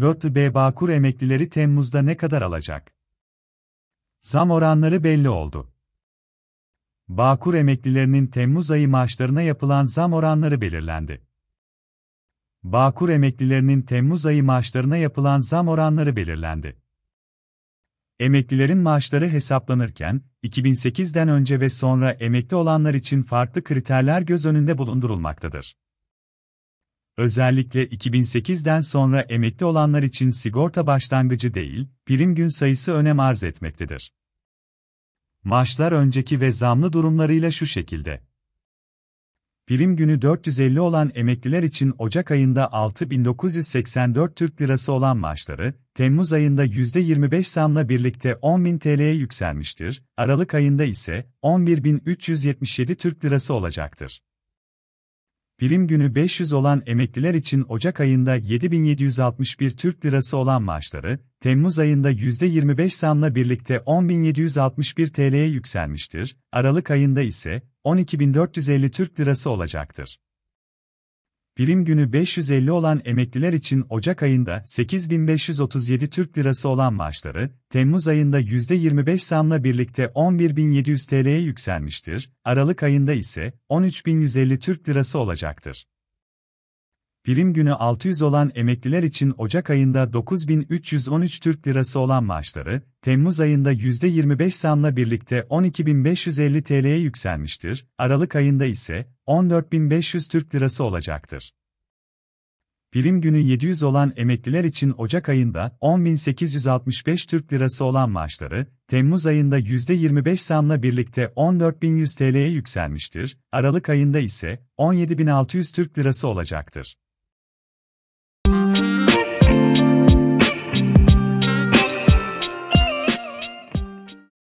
Lotlu B. Bağkur emeklileri Temmuz'da ne kadar alacak? Zam oranları belli oldu. Bağkur emeklilerinin Temmuz ayı maaşlarına yapılan zam oranları belirlendi. Bağkur emeklilerinin Temmuz ayı maaşlarına yapılan zam oranları belirlendi. Emeklilerin maaşları hesaplanırken, 2008'den önce ve sonra emekli olanlar için farklı kriterler göz önünde bulundurulmaktadır. Özellikle 2008'den sonra emekli olanlar için sigorta başlangıcı değil, prim gün sayısı önem arz etmektedir. Maaşlar önceki ve zamlı durumlarıyla şu şekilde. Prim günü 450 olan emekliler için Ocak ayında 6.984 Türk Lirası olan maaşları, Temmuz ayında %25 zamla birlikte 10.000 TL'ye yükselmiştir, Aralık ayında ise 11.377 Türk Lirası olacaktır prim günü 500 olan emekliler için Ocak ayında 7761 Türk Lirası olan maaşları, Temmuz ayında %25 zamla birlikte 10761 TL'ye yükselmiştir, Aralık ayında ise 12450 Türk Lirası olacaktır prim günü 550 olan emekliler için Ocak ayında 8537 Türk Lirası olan maaşları, Temmuz ayında %25 zamla birlikte 11700 TL'ye yükselmiştir, Aralık ayında ise 13150 Türk Lirası olacaktır. Prim günü 600 olan emekliler için Ocak ayında 9313 Türk Lirası olan maaşları, Temmuz ayında %25 zamla birlikte 12550 TL'ye yükselmiştir, Aralık ayında ise 14.500 Türk Lirası olacaktır. Prim günü 700 olan emekliler için Ocak ayında 10.865 Türk Lirası olan maaşları, Temmuz ayında %25 zamla birlikte 14.100 TL'ye yükselmiştir, Aralık ayında ise 17.600 Türk Lirası olacaktır.